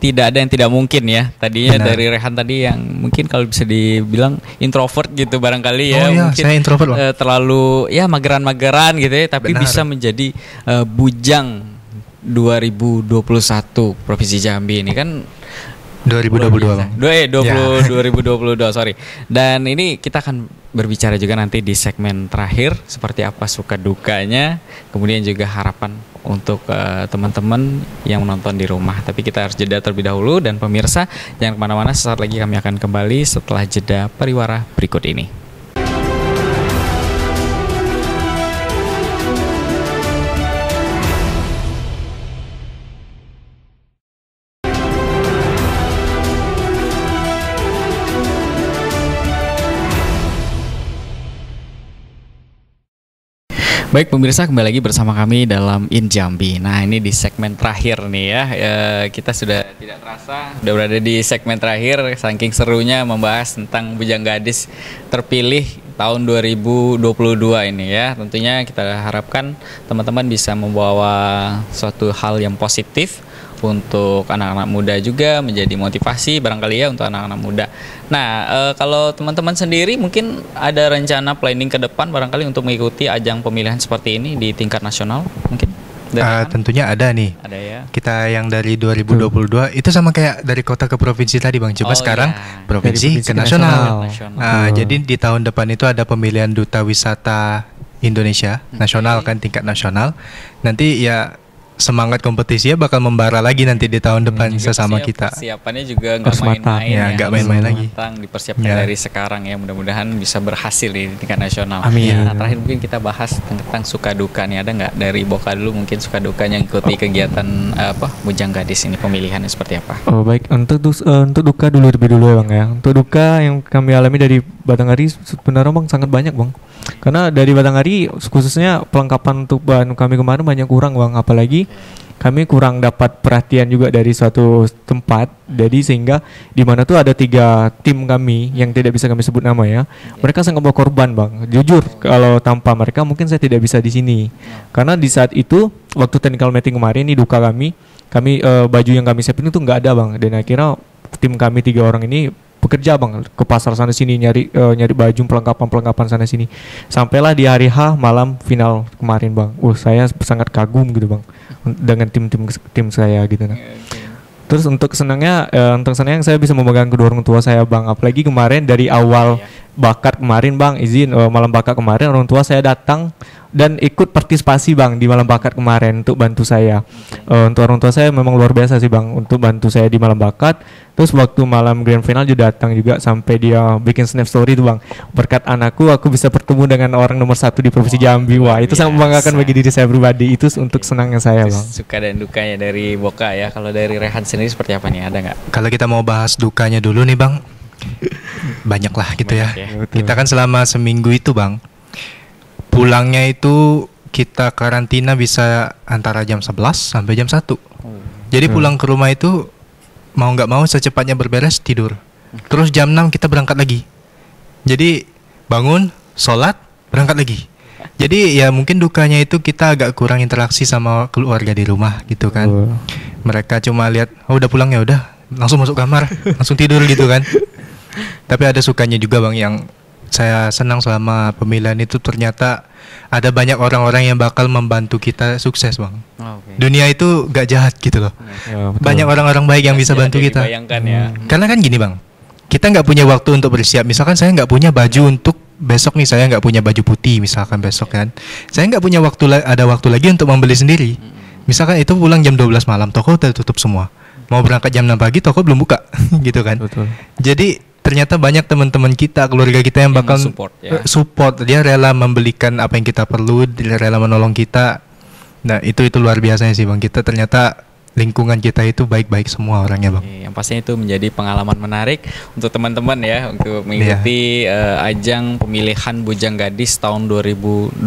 tidak ada yang tidak mungkin ya. Tadinya Benar. dari Rehan tadi yang mungkin kalau bisa dibilang introvert gitu barangkali ya. Oh iya, mungkin saya introvert bang. Uh, terlalu ya mageran-mageran gitu ya, tapi Benar. bisa menjadi uh, bujang 2021 Provinsi Jambi ini kan 2022. Eh. Dua eh 20 ya. 2022, sorry. Dan ini kita akan berbicara juga nanti di segmen terakhir seperti apa suka dukanya, kemudian juga harapan untuk teman eh, teman-teman yang menonton di rumah. Tapi kita harus jeda terlebih dahulu dan pemirsa jangan kemana-mana. Sesaat lagi kami akan kembali setelah jeda pariwara berikut ini. Baik pemirsa kembali lagi bersama kami dalam In Jambi. Nah ini di segmen terakhir nih ya e, kita sudah tidak terasa sudah berada di segmen terakhir saking serunya membahas tentang bujang gadis terpilih tahun 2022 ini ya. Tentunya kita harapkan teman-teman bisa membawa suatu hal yang positif untuk anak-anak muda juga menjadi motivasi barangkali ya untuk anak-anak muda. Nah, e, kalau teman-teman sendiri mungkin ada rencana planning ke depan barangkali untuk mengikuti ajang pemilihan seperti ini di tingkat nasional mungkin? Uh, tentunya ada nih. Ada ya. Kita yang dari 2022 hmm. itu sama kayak dari kota ke provinsi tadi Bang. Coba oh, sekarang iya. provinsi, provinsi ke nasional. nasional. Uh, jadi di tahun depan itu ada pemilihan duta wisata Indonesia okay. Hmm. nasional kan tingkat nasional. Nanti ya semangat kompetisinya bakal membara lagi nanti di tahun depan hmm, sesama kita. Persiapannya juga nggak main-main ya, ya. nggak ya, main-main lagi. Dipersiapkan ya. dari sekarang ya, mudah-mudahan bisa berhasil di tingkat nasional. Amin. Nah, terakhir mungkin kita bahas tentang suka duka nih, ada nggak dari Boka dulu mungkin suka duka yang ikuti oh. kegiatan eh, apa Bujang Gadis ini pemilihan seperti apa? Oh baik, untuk uh, untuk duka dulu lebih dulu ya bang ya. Untuk duka yang kami alami dari Batanghari sebenarnya bang sangat banyak bang karena dari Batanghari khususnya pelengkapan untuk bahan kami kemarin banyak kurang bang apalagi kami kurang dapat perhatian juga dari suatu tempat jadi sehingga di mana tuh ada tiga tim kami yang tidak bisa kami sebut nama ya iya. mereka sangat korban bang jujur kalau tanpa mereka mungkin saya tidak bisa di sini karena di saat itu waktu technical meeting kemarin ini duka kami kami uh, baju yang kami siapin itu nggak ada bang dan akhirnya tim kami tiga orang ini bekerja bang ke pasar sana sini nyari uh, nyari baju perlengkapan perlengkapan sana sini sampailah di hari H malam final kemarin bang uh saya sangat kagum gitu bang dengan tim tim tim saya gitu nah iya, iya. terus untuk senangnya uh, untuk senangnya saya bisa memegang kedua orang tua saya bang apalagi kemarin dari awal iya bakat kemarin bang izin uh, malam bakat kemarin orang tua saya datang dan ikut partisipasi bang di malam bakat kemarin untuk bantu saya uh, untuk orang tua saya memang luar biasa sih bang untuk bantu saya di malam bakat terus waktu malam grand final juga datang juga sampai dia bikin snap story tuh bang berkat anakku aku bisa bertemu dengan orang nomor satu di provinsi oh, Jambi wah itu sangat membanggakan bagi diri saya pribadi itu untuk senangnya saya bang suka dan dukanya dari Boka ya kalau dari Rehan sendiri seperti apa nih ada nggak kalau kita mau bahas dukanya dulu nih bang banyak lah gitu ya. banyak ya. ya. Kita kan selama seminggu itu bang, pulangnya itu kita karantina bisa antara jam 11 sampai jam 1 Jadi pulang ke rumah itu mau nggak mau secepatnya berberes tidur. Terus jam 6 kita berangkat lagi. Jadi bangun, sholat, berangkat lagi. Jadi ya mungkin dukanya itu kita agak kurang interaksi sama keluarga di rumah gitu kan. Mereka cuma lihat, oh udah pulang ya udah, langsung masuk kamar, langsung tidur gitu kan. Tapi ada sukanya juga bang yang saya senang selama pemilihan itu ternyata ada banyak orang-orang yang bakal membantu kita sukses bang. Oh, ah, okay. Dunia itu gak jahat gitu loh. Ya, banyak orang-orang baik yang iya, bisa iya, bantu kita. Bayangkan ya. Hmm. Karena kan gini bang, kita nggak punya waktu untuk bersiap. Misalkan saya nggak punya baju untuk besok nih saya nggak punya baju putih misalkan besok kan. Saya nggak punya waktu ada waktu lagi untuk membeli sendiri. Hmm. Misalkan itu pulang jam 12 malam, toko udah tutup semua. Mau berangkat jam 6 pagi, toko belum buka gitu kan. Betul. Jadi ternyata banyak teman-teman kita keluarga kita yang bakal support, ya. Eh, support dia rela membelikan apa yang kita perlu dia rela menolong kita nah itu itu luar biasanya sih bang kita ternyata lingkungan kita itu baik-baik semua orangnya bang. Iya, yang pastinya itu menjadi pengalaman menarik untuk teman-teman ya untuk mengikuti yeah. Iya. uh, ajang pemilihan Bujang Gadis tahun 2022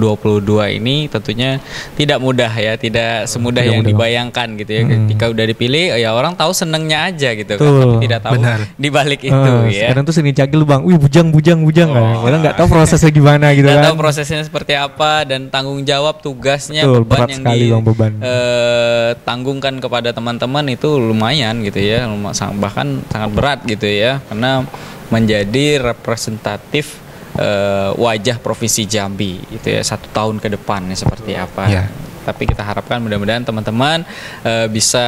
ini tentunya tidak mudah ya tidak semudah tidak yang mudah. dibayangkan gitu ya. Hmm. Ketika udah dipilih ya orang tahu senengnya aja gitu Tuh, kan tapi tidak tahu di balik eh, itu uh, ya. Sekarang tuh seni cagil bang, wih Bujang Bujang Bujang oh. kan. Orang nggak tahu prosesnya gimana gitu kan. tahu prosesnya seperti apa dan tanggung jawab tugasnya Betul, beban yang sekali, di bang, beban. Uh, tanggungkan kepada kepada teman-teman itu lumayan gitu ya bahkan sangat berat gitu ya karena menjadi representatif uh, wajah provinsi Jambi itu ya satu tahun ke depan seperti apa ya. tapi kita harapkan mudah-mudahan teman-teman uh, bisa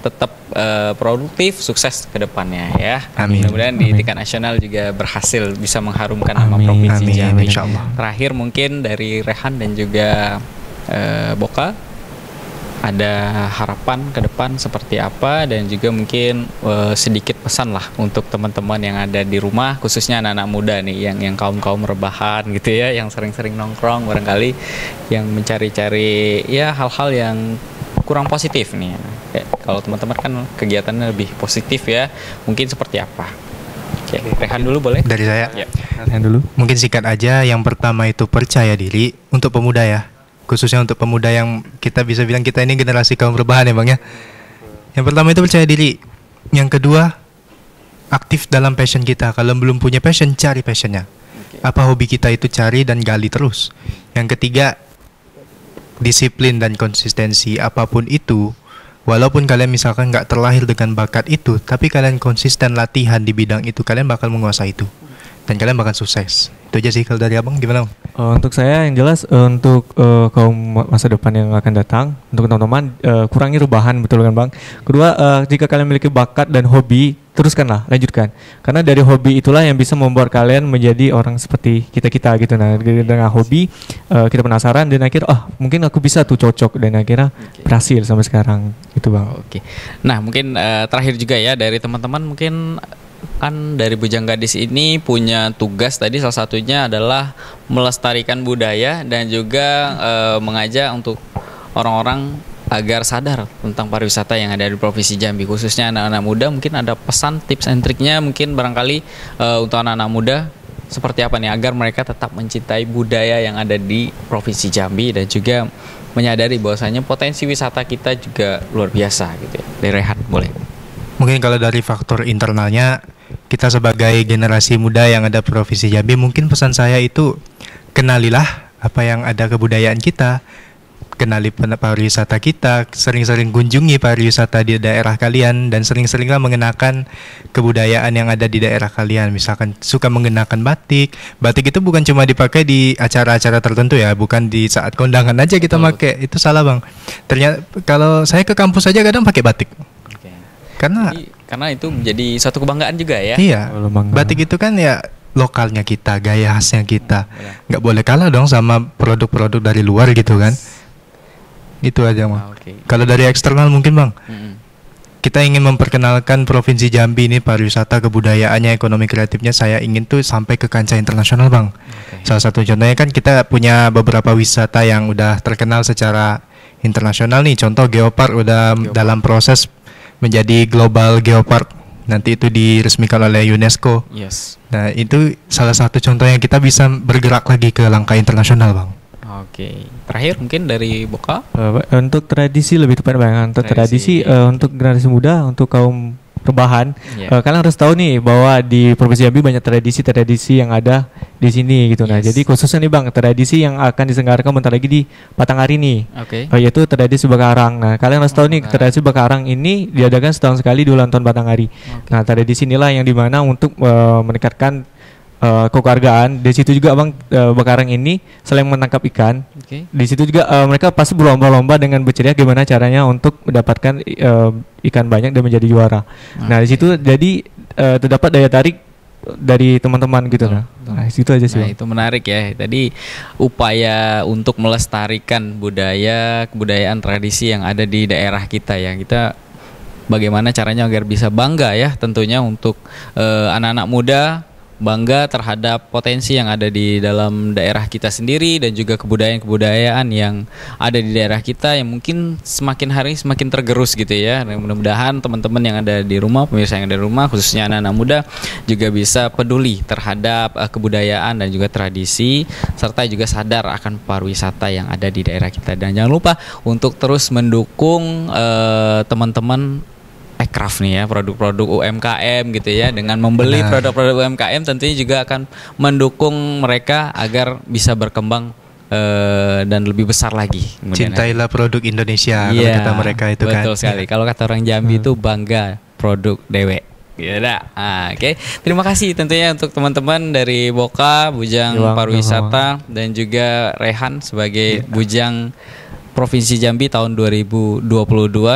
tetap uh, produktif, sukses ke depannya ya. Amin. Mudah-mudahan di tingkat nasional juga berhasil bisa mengharumkan nama provinsi Amin. Jambi. Terakhir mungkin dari Rehan dan juga uh, Boka ada harapan ke depan seperti apa dan juga mungkin uh, sedikit pesan lah untuk teman-teman yang ada di rumah khususnya anak-anak muda nih yang yang kaum-kaum rebahan gitu ya yang sering-sering nongkrong barangkali yang mencari-cari ya hal-hal yang kurang positif nih. Oke, ya. kalau teman-teman kan kegiatannya lebih positif ya. Mungkin seperti apa? Oke, Rehan dulu boleh? Dari saya. Ya. Rehan dulu. Mungkin sikat aja yang pertama itu percaya diri untuk pemuda ya khususnya untuk pemuda yang kita bisa bilang kita ini generasi kaum perubahan ya bang ya. Yang pertama itu percaya diri. Yang kedua aktif dalam passion kita. Kalau belum punya passion cari passionnya. Apa hobi kita itu cari dan gali terus. Yang ketiga disiplin dan konsistensi apapun itu Walaupun kalian misalkan nggak terlahir dengan bakat itu, tapi kalian konsisten latihan di bidang itu, kalian bakal menguasai itu. Dan kalian bakal sukses itu aja sih kalau dari abang gimana bang? Uh, untuk saya yang jelas uh, untuk uh, kaum masa depan yang akan datang untuk teman-teman uh, kurangi rubahan betul kan bang. Kedua uh, jika kalian memiliki bakat dan hobi teruskanlah lanjutkan karena dari hobi itulah yang bisa membuat kalian menjadi orang seperti kita kita gitu nah dengan hobi uh, kita penasaran dan akhirnya oh mungkin aku bisa tuh cocok dan akhirnya okay. berhasil sampai sekarang itu bang oke okay. nah mungkin uh, terakhir juga ya dari teman-teman mungkin kan dari Bujang Gadis ini punya tugas tadi salah satunya adalah melestarikan budaya dan juga e, mengajak untuk orang-orang agar sadar tentang pariwisata yang ada di Provinsi Jambi khususnya anak-anak muda mungkin ada pesan tips and triknya mungkin barangkali e, untuk anak-anak muda seperti apa nih agar mereka tetap mencintai budaya yang ada di Provinsi Jambi dan juga menyadari bahwasanya potensi wisata kita juga luar biasa gitu ya. Dari boleh. Mungkin kalau dari faktor internalnya kita sebagai generasi muda yang ada Provinsi Jambi mungkin pesan saya itu kenalilah apa yang ada kebudayaan kita kenali pariwisata kita sering-sering kunjungi pariwisata di daerah kalian dan sering-seringlah mengenakan kebudayaan yang ada di daerah kalian misalkan suka mengenakan batik batik itu bukan cuma dipakai di acara-acara tertentu ya bukan di saat kondangan aja kita oh. pakai itu salah bang ternyata kalau saya ke kampus aja kadang pakai batik okay. karena Jadi, karena itu menjadi satu kebanggaan juga ya. Iya. Batik itu kan ya lokalnya kita, gaya khasnya kita. Iya. Nggak boleh kalah dong sama produk-produk dari luar gitu kan. Itu aja Ah, Okay. Kalau dari eksternal mungkin bang, mm-hmm. kita ingin memperkenalkan provinsi Jambi ini pariwisata, kebudayaannya, ekonomi kreatifnya. Saya ingin tuh sampai ke kancah internasional bang. Okay. Salah satu contohnya kan kita punya beberapa wisata yang udah terkenal secara internasional nih. Contoh Geopark udah Geopark. dalam proses menjadi global geopark nanti itu diresmikan oleh UNESCO. Yes. Nah itu salah satu contoh yang kita bisa bergerak lagi ke langkah internasional bang. Oke, terakhir mungkin dari Boka. Uh, untuk tradisi lebih tepat bang, untuk tradisi, tradisi uh, untuk generasi muda, untuk kaum rebahan. Yeah. Iya. Uh, kalian harus tahu nih bahwa di Provinsi Jambi banyak tradisi-tradisi yang ada di sini gitu. Nah, yes. Nah, jadi khususnya nih Bang, tradisi yang akan diselenggarakan bentar lagi di Patangari nih. Oke. Okay. Uh, eh, yaitu tradisi Bakarang. Nah, kalian harus tahu oh, nih okay. tradisi Bakarang ini diadakan setahun sekali di ulang tahun Patanghari. Okay. Nah, tradisi inilah yang dimana untuk uh, meningkatkan uh, kekeluargaan. Di situ juga Bang uh, Bekarang ini selain menangkap ikan, okay. di situ juga uh, mereka pasti berlomba-lomba dengan berceria gimana caranya untuk mendapatkan uh, ikan banyak dan menjadi juara. Okay. Nah, nah, di situ iya. jadi uh, terdapat daya tarik dari teman-teman gitu betul, kan. Betul. Nah, itu aja sih. Nah, itu menarik ya. Tadi upaya untuk melestarikan budaya, kebudayaan tradisi yang ada di daerah kita ya. Kita bagaimana caranya agar bisa bangga ya tentunya untuk eh, anak-anak uh, anak -anak muda bangga terhadap potensi yang ada di dalam daerah kita sendiri dan juga kebudayaan-kebudayaan yang ada di daerah kita yang mungkin semakin hari semakin tergerus gitu ya. Mudah-mudahan teman-teman yang ada di rumah, pemirsa yang ada di rumah, khususnya anak-anak muda juga bisa peduli terhadap uh, kebudayaan dan juga tradisi serta juga sadar akan pariwisata yang ada di daerah kita. Dan jangan lupa untuk terus mendukung uh, eh, teman -teman Techcraft nih ya produk-produk UMKM gitu ya dengan membeli produk-produk UMKM tentunya juga akan mendukung mereka agar bisa berkembang uh, dan lebih besar lagi. Ya. Cintailah ya. produk Indonesia ya, kalau iya, kata mereka itu betul kan. Betul sekali. Iya. Kalau kata orang Jambi hmm. itu bangga produk dewek. Ya. nah, ah, Oke, okay. terima kasih tentunya untuk teman-teman dari Boka, Bujang iya, Pariwisata, dan juga Rehan sebagai ya. Bujang Provinsi Jambi tahun 2022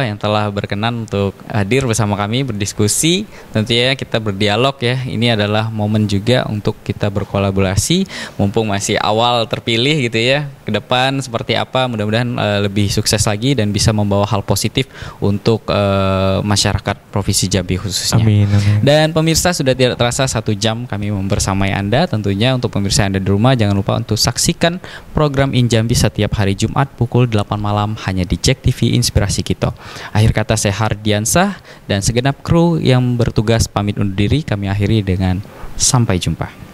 yang telah berkenan untuk hadir bersama kami berdiskusi. Tentunya kita berdialog ya. Ini adalah momen juga untuk kita berkolaborasi mumpung masih awal terpilih gitu ya. Ke depan seperti apa mudah-mudahan uh, lebih sukses lagi dan bisa membawa hal positif untuk uh, masyarakat Provinsi Jambi khususnya. Amin, amin. Dan pemirsa sudah tidak terasa satu jam kami membersamai Anda tentunya untuk pemirsa Anda di rumah jangan lupa untuk saksikan program In Jambi setiap hari Jumat pukul 8 8 malam hanya di Jack TV Inspirasi Kito. Akhir kata saya Hardiansah dan segenap kru yang bertugas pamit undur diri kami akhiri dengan sampai jumpa.